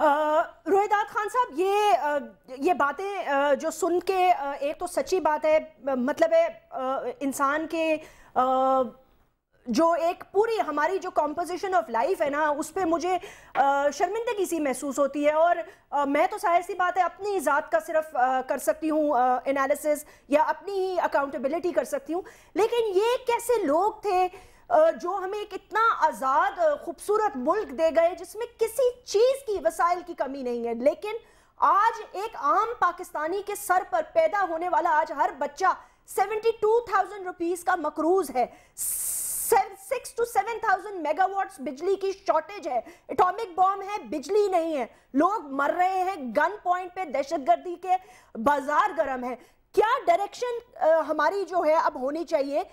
रोहिदास खान साहब ये ये बातें जो सुन के एक तो सच्ची बात है मतलब है इंसान के जो एक पूरी हमारी जो कॉम्पोजिशन ऑफ लाइफ है ना उस पर मुझे शर्मिंदगी सी महसूस होती है और आ, मैं तो सारी सी बात है अपनी ज़ात का सिर्फ आ, कर सकती हूँ एनालिसिस या अपनी ही अकाउंटेबिलिटी कर सकती हूँ लेकिन ये कैसे लोग थे जो हमें एक इतना आज़ाद खूबसूरत मुल्क दे गए जिसमें किसी चीज़ की वसाइल की कमी नहीं है लेकिन आज एक आम पाकिस्तानी के सर पर पैदा होने वाला आज हर बच्चा सेवेंटी टू थाउजेंड रुपीज़ का मकरूज है six two seven thousand megawatt बिजली की शॉर्टेज है एटॉमिक बॉम्ब है बिजली नहीं है लोग मर रहे हैं गन पॉइंट पे दहशतगर्दी के बाजार गर्म है क्या डायरेक्शन हमारी जो है अब होनी चाहिए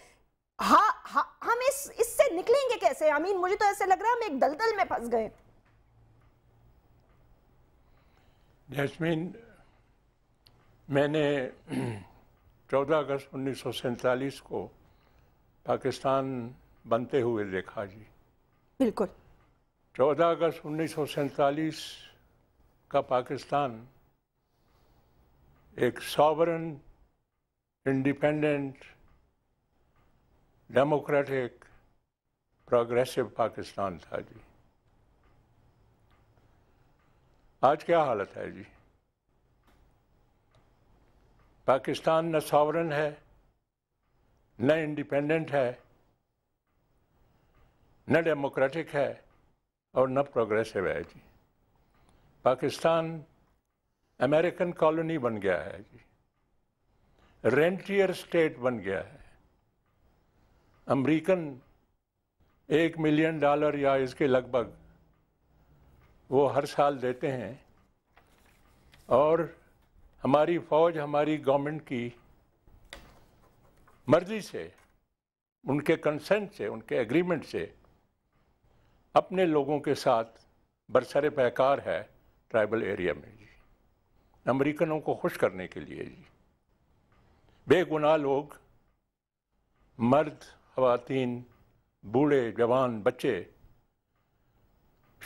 हाँ हा, हम इस इससे निकलेंगे कैसे अमीन मुझे तो ऐसे लग रहा है हम एक दलदल में फंस गए जैसमिन मैंने 14 अगस्त उन्नीस को पाकिस्तान बनते हुए देखा जी बिल्कुल 14 अगस्त उन्नीस का पाकिस्तान एक sovereign independent democratic progressive Pakistan था जी आज क्या हालत है जी पाकिस्तान न सॉवरन है न इंडिपेंडेंट है न डेमोक्रेटिक है और न प्रोग्रेसिव है जी पाकिस्तान अमेरिकन कॉलोनी बन गया है जी रेंटियर स्टेट बन गया है अमेरिकन एक मिलियन डॉलर या इसके लगभग वो हर साल देते हैं और हमारी फौज हमारी गवर्नमेंट की मर्जी से उनके कंसेंट से उनके एग्रीमेंट से अपने लोगों के साथ बरसरे पैकार है ट्राइबल एरिया में जी अमरीकनों को खुश करने के लिए जी बेगुनाह लोग मर्द खातन बूढ़े जवान बच्चे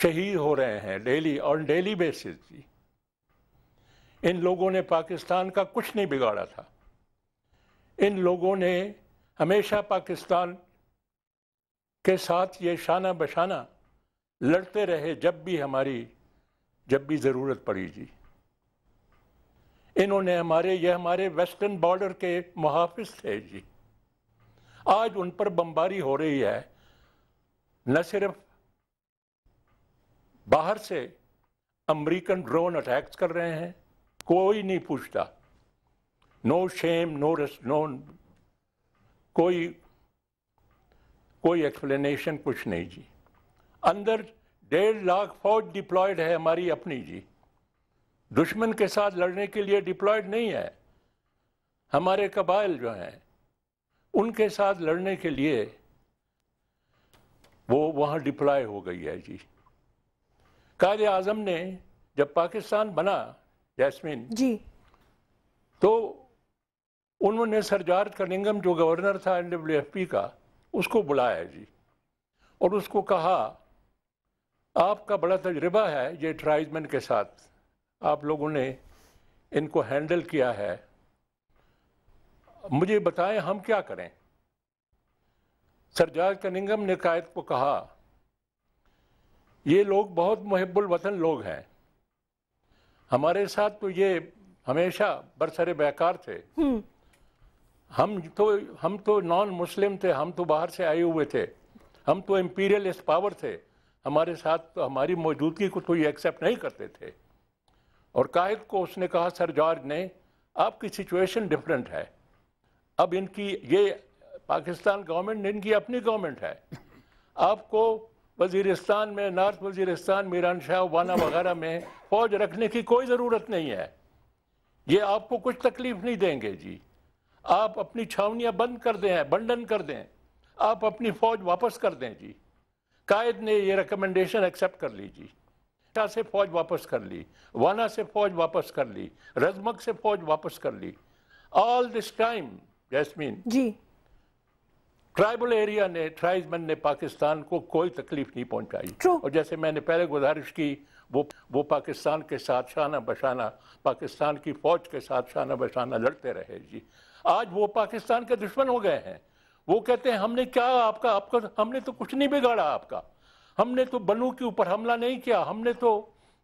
शहीद हो रहे हैं डेली ऑन डेली बेसिस जी इन लोगों ने पाकिस्तान का कुछ नहीं बिगाड़ा था इन लोगों ने हमेशा पाकिस्तान के साथ ये शाना बशाना लड़ते रहे जब भी हमारी जब भी ज़रूरत पड़ी जी इन्होंने हमारे ये हमारे वेस्टर्न बॉर्डर के मुहाफ़ थे जी आज उन पर बमबारी हो रही है न सिर्फ बाहर से अमेरिकन ड्रोन अटैक्स कर रहे हैं कोई नहीं पूछता नो शेम नो रस नो कोई कोई एक्सप्लेनेशन कुछ नहीं जी अंदर डेढ़ लाख फौज डिप्लॉयड है हमारी अपनी जी दुश्मन के साथ लड़ने के लिए डिप्लॉयड नहीं है हमारे कबाइल जो हैं उनके साथ लड़ने के लिए वो वहाँ डिप्लॉय हो गई है जी कायद आजम ने जब पाकिस्तान बना जैस्मिन जी तो उन्होंने सरजार्ज कनिंगम जो गवर्नर था एन का उसको बुलाया जी और उसको कहा आपका बड़ा तजर्बा है ये ट्राइजमैन के साथ आप लोगों ने इनको हैंडल किया है मुझे बताएं हम क्या करें सरजाज कनिंगम ने कायद को कहा ये लोग बहुत मुहबुल वतन लोग हैं हमारे साथ तो ये हमेशा बरसरे बेकार थे हम्म। हम तो हम तो नॉन मुस्लिम थे हम तो बाहर से आए हुए थे हम तो इम्पीरियल पावर थे हमारे साथ तो हमारी मौजूदगी को तो ये एक्सेप्ट नहीं करते थे और कायद को उसने कहा सर जॉर्ज ने आपकी सिचुएशन डिफरेंट है अब इनकी ये पाकिस्तान गवर्नमेंट इनकी अपनी गवर्नमेंट है आपको वजीरिस्तान में नॉर्थ वजीरिस्तान मीरान शाह वाना वगैरह में फौज रखने की कोई ज़रूरत नहीं है ये आपको कुछ तकलीफ नहीं देंगे जी आप अपनी छावनियाँ बंद कर दें बंडन कर दें आप अपनी फौज वापस कर दें जी कायद ने ये रिकमेंडेशन एक्सेप्ट कर ली जी शाह से फौज वापस कर ली वाना से फौज वापस कर ली रजमक से फौज वापस कर ली all this time Jasmine ji tribal area ने ट्राइबमैन ने पाकिस्तान को कोई तकलीफ नहीं पहुंचाई और जैसे मैंने पहले गुजारिश की वो वो पाकिस्तान के साथ शाना बशाना पाकिस्तान की फौज के साथ शाना बशाना लड़ते रहे जी आज वो पाकिस्तान के दुश्मन हो गए हैं वो कहते हैं हमने क्या आपका आपका हमने तो कुछ नहीं बिगाड़ा आपका हमने तो बनू के ऊपर हमला नहीं किया हमने तो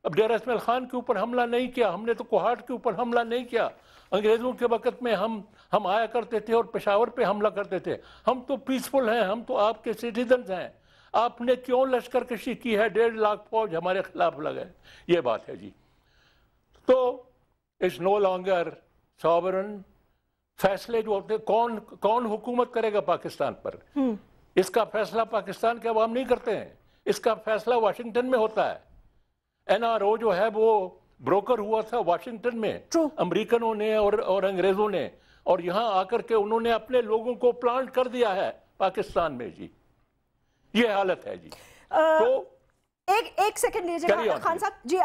अब डेरा इसमाइल खान के ऊपर हमला नहीं किया हमने तो कुहाट के ऊपर हमला नहीं किया अंग्रेज़ों के वक़्त में हम हम आया करते थे और पेशावर पे हमला करते थे हम तो पीसफुल हैं हम तो आपके सिटीजन हैं आपने क्यों लश्कर कशी की है डेढ़ लाख फौज हमारे खिलाफ लगे ये बात है जी तो इट्स नो लॉन्गर सॉवरन फैसले जो होते कौन कौन हुकूमत करेगा पाकिस्तान पर हम्म। इसका फैसला पाकिस्तान के अवाम नहीं करते हैं इसका फैसला वाशिंगटन में होता है एनआरओ जो है वो ब्रोकर हुआ था वाशिंगटन में अमरीकनों ने और और अंग्रेजों ने और यहां आकर के उन्होंने अपने लोगों को प्लांट कर दिया है पाकिस्तान में जी ये हालत है जी आ... तो एक एक सेकंड लीजिएगा हाँ, खान साहब जी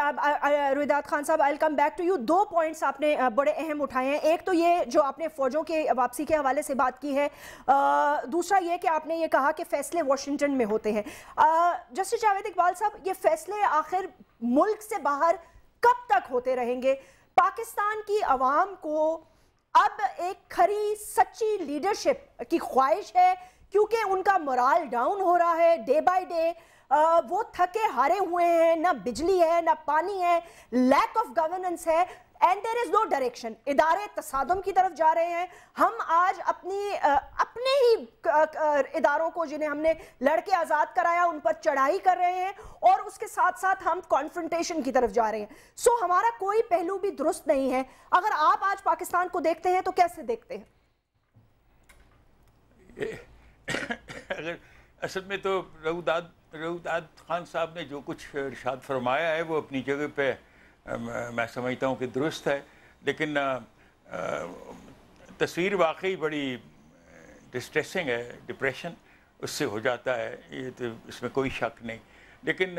रुदात खान साहब I come back to you two points आपने बड़े अहम उठाए हैं एक तो ये जो आपने फौजों के वापसी के हवाले से बात की है आ, दूसरा ये कि आपने ये कहा कि फैसले वाशिंगटन में होते हैं जस्टिस जावेद इकबाल साहब ये फैसले आखिर मुल्क से बाहर कब तक होते रहेंगे पाकिस्तान की आवाम को अब एक खरी सच्ची लीडरशिप की ख्वाहिश है क्योंकि उनका मोराल डाउन हो रहा है डे बाई डे वो थके हारे हुए हैं ना बिजली है ना पानी है लैक ऑफ गवर्नेंस है and there is no direction इदारे तसादम की तरफ जा रहे हैं हम आज अपनी अपने ही इदारों को जिन्हें हमने लड़के आज़ाद कराया उन पर चढ़ाई कर रहे हैं और उसके साथ साथ हम कॉन्फ्रेंटेशन की तरफ जा रहे हैं सो हमारा कोई पहलू भी दुरुस्त नहीं है अगर आप आज पाकिस्तान को देखते हैं तो कैसे देखते हैं असल में तो रघुदाद रऊदाद खान साहब ने जो कुछ इर्शाद फरमाया है वो अपनी जगह पे मैं समझता हूँ कि दुरुस्त है लेकिन तस्वीर वाकई बड़ी डिस्ट्रेसिंग है डिप्रेशन उससे हो जाता है ये तो इसमें कोई शक नहीं लेकिन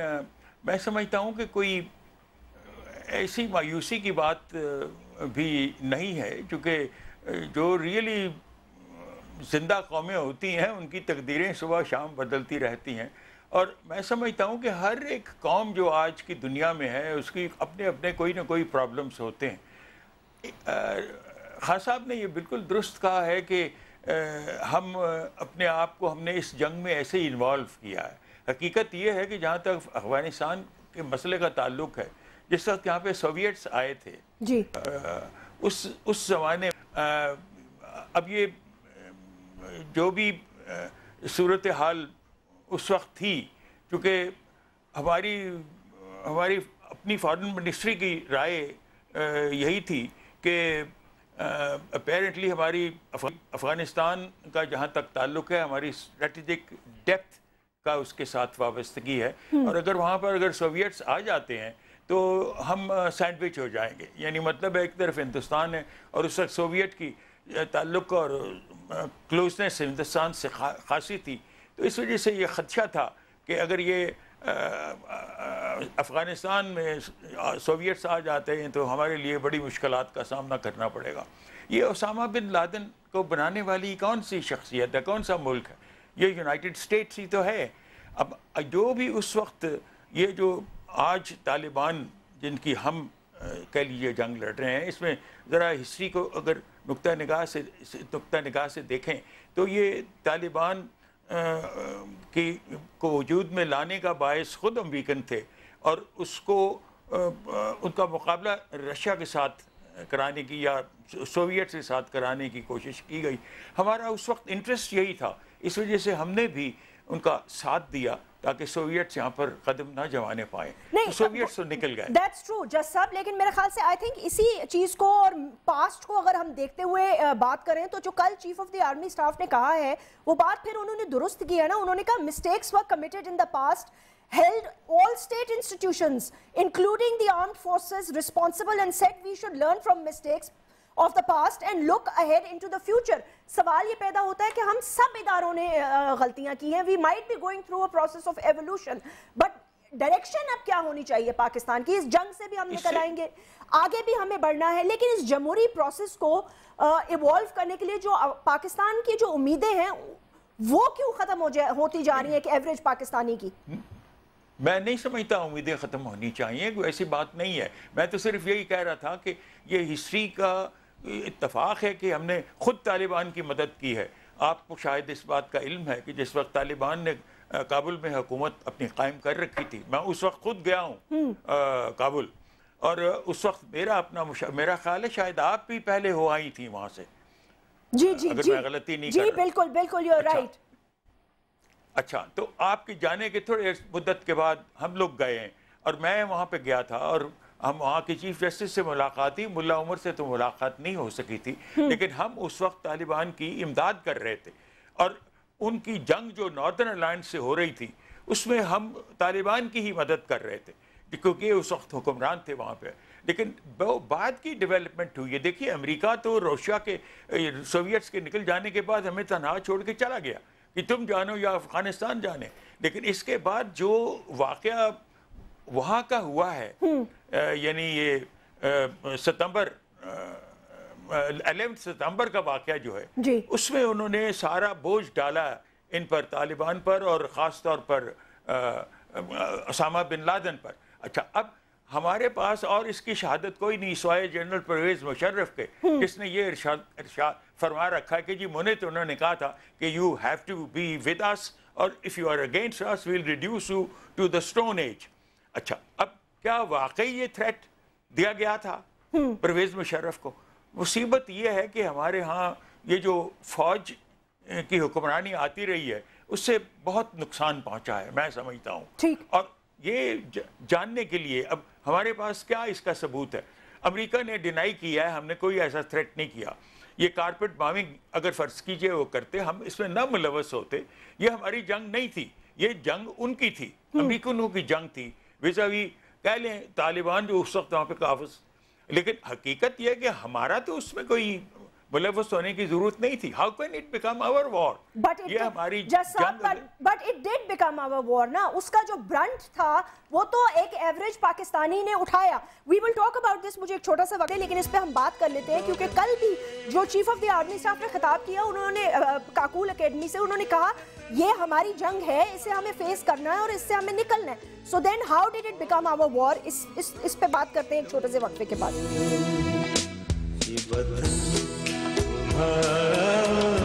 मैं समझता हूँ कि कोई ऐसी मायूसी की बात भी नहीं है क्योंकि जो रियली ज़िंदा कौमें होती हैं उनकी तकदीरें सुबह शाम बदलती रहती हैं और मैं समझता हूँ कि हर एक कौम जो आज की दुनिया में है उसकी अपने अपने कोई ना कोई प्रॉब्लम्स होते हैं ख़ास साहब ने ये बिल्कुल दुरुस्त कहा है कि हम अपने आप को हमने इस जंग में ऐसे ही इन्वॉल्व किया है हकीकत ये है कि जहाँ तक अफगानिस्तान के मसले का ताल्लुक है जिस वक्त यहाँ पे सोवियट्स आए थे जी उस उस जमाने अब ये जो भी सूरत हाल उस वक्त थी क्योंकि हमारी हमारी अपनी फॉरेन मिनिस्ट्री की राय यही थी कि अपेरेंटली हमारी अफ़गानिस्तान का जहाँ तक ताल्लुक़ है हमारी स्ट्रेटजिक डेप्थ का उसके साथ वाबस्तगी है हम्म। और अगर वहाँ पर अगर सोवियट्स आ जाते हैं तो हम सैंडविच हो जाएंगे यानी मतलब एक तरफ हिंदुस्तान है और उस वक्त सोवियत की ताल्लुक और क्लोजनेस हिंदुस्तान से खा, खासी थी तो इस वजह से ये खदशा था कि अगर ये अफ़गानिस्तान में सोवियट्स आ जाते हैं तो हमारे लिए बड़ी मुश्किल का सामना करना पड़ेगा ये उसामा बिन लादन को बनाने वाली कौन सी शख्सियत है कौन सा मुल्क है ये यूनाइटेड स्टेट्स ही तो है अब जो भी उस वक्त ये जो आज तालिबान जिनकी हम कह लीजिए जंग लड़ रहे हैं इसमें ज़रा हिस्ट्री को अगर नुक्ता नगाह से नुकता नगाह से देखें तो ये तालिबान की को वजूद में लाने का बायस ख़ुद अमरीकन थे और उसको उनका मुकाबला रशिया के साथ कराने की या सोवियत के साथ कराने की कोशिश की गई हमारा उस वक्त इंटरेस्ट यही था इस वजह से हमने भी उनका साथ दिया ताकि सोवियत यहाँ पर कदम ना जमाने पाए तो नहीं सोवियत तो निकल गए दैट्स ट्रू जस्ट साहब लेकिन मेरे ख्याल से आई थिंक इसी चीज़ को और पास्ट को अगर हम देखते हुए बात करें तो जो कल chief of the army staff ने कहा है वो बात फिर उन्होंने दुरुस्त किया ना उन्होंने कहा mistakes were committed in the past held all state institutions, including the armed forces, responsible and said we should learn from mistakes of the past and look ahead into the future सवाल ये पैदा होता है कि हम सब इदारों ने गलतियां की हैं we might be going through a process of evolution but direction अब क्या होनी चाहिए पाकिस्तान की इस जंग से भी हम निकल आएंगे आगे भी हमें बढ़ना है लेकिन इस जमहूरी प्रोसेस को इवॉल्व करने के लिए जो पाकिस्तान की जो उम्मीदें हैं वो क्यों ख़त्म हो जाए होती जा रही है कि एवरेज पाकिस्तानी की मैं नहीं समझता उम्मीदें ख़त्म होनी चाहिए कोई ऐसी बात नहीं है मैं तो सिर्फ यही कह रहा था कि ये हिस्ट्री का इतफाक़ है कि हमने ख़ुद तालिबान की मदद की है आपको शायद इस बात का इल्म है कि जिस वक्त तालिबान ने काबुल में हुकूमत अपनी कायम कर रखी थी मैं उस वक्त खुद गया हूँ हम्म। काबुल और उस वक्त मेरा अपना मेरा ख्याल है शायद आप भी पहले हो आई थी वहाँ से जी जी अगर जी, मैं गलती नहीं जी, बिल्कुल बिल्कुल यू अच्छा, राइट अच्छा तो आपके जाने के थोड़े मुद्दत के बाद हम लोग गए हैं और मैं वहाँ पे गया था और हम वहाँ के चीफ जस्टिस से मुलाकात थी मुला उमर से तो मुलाकात नहीं हो सकी थी हम्म। लेकिन हम उस वक्त तालिबान की इमदाद कर रहे थे और उनकी जंग जो नॉर्दर्न अलायंस से हो रही थी उसमें हम तालिबान की ही मदद कर रहे थे क्योंकि उस वक्त हुक्मरान थे वहाँ पर लेकिन बाद की डेवलपमेंट हुई है देखिए अमेरिका तो रशिया के सोवियट्स के निकल जाने के बाद हमें तनहा छोड़ के चला गया कि तुम जानो या अफ़गानिस्तान जाने लेकिन इसके बाद जो वाक़ वहाँ का हुआ है हम्म। यानी ये सितंबर अलेवन सितंबर का वाक़ जो है उसमें उन्होंने सारा बोझ डाला इन पर तालिबान पर और ख़ास तौर पर असामा बिन लादन पर अच्छा अब हमारे पास और इसकी शहादत कोई नहीं सवाए जनरल परवेज़ मुशर्रफ के जिसने हम्म। ये इर्शाद इर्शाद फरमा रखा कि जी मुने तो उन्होंने कहा था कि you have to be with us और if you are against us will reduce you to the stone age अच्छा अब क्या वाकई ये थ्रेट दिया गया था हम्म। परवेज मुशर्रफ को मुसीबत ये है कि हमारे यहाँ ये जो फौज की हुक्मरानी आती रही है उससे बहुत नुकसान पहुँचा है मैं समझता हूँ और ये जानने के लिए अब हमारे पास क्या इसका सबूत है अमेरिका ने डिनाई किया है हमने कोई ऐसा थ्रेट नहीं किया ये कारपेट बॉम्बिंग अगर फ़र्ज़ कीजिए वो करते हम इसमें न मुलवस होते ये हमारी जंग नहीं थी ये जंग उनकी थी हम्म। अमरीकनों की जंग थी वैसा भी कह लें तालिबान जो उस वक्त वहाँ पर काफ़ लेकिन हकीकत यह है कि हमारा तो उसमें कोई मतलब वो सोने की जरूरत नहीं थी how can it become our war but ये हमारी but it did become our war ना उसका जो ब्रंट था वो तो एक एवरेज पाकिस्तानी ने उठाया we will talk about this मुझे एक छोटा सा वक्त है लेकिन इस पर हम बात कर लेते हैं क्योंकि कल भी जो chief of the army staff ने खिताब किया उन्होंने काकुल अकेडमी से उन्होंने कहा ये हमारी जंग है इसे हमें फेस करना है और इससे हमें निकलना है so then how did it become our war इस इस, पे बात करते हैं एक छोटे से वक्फे के बाद Oh.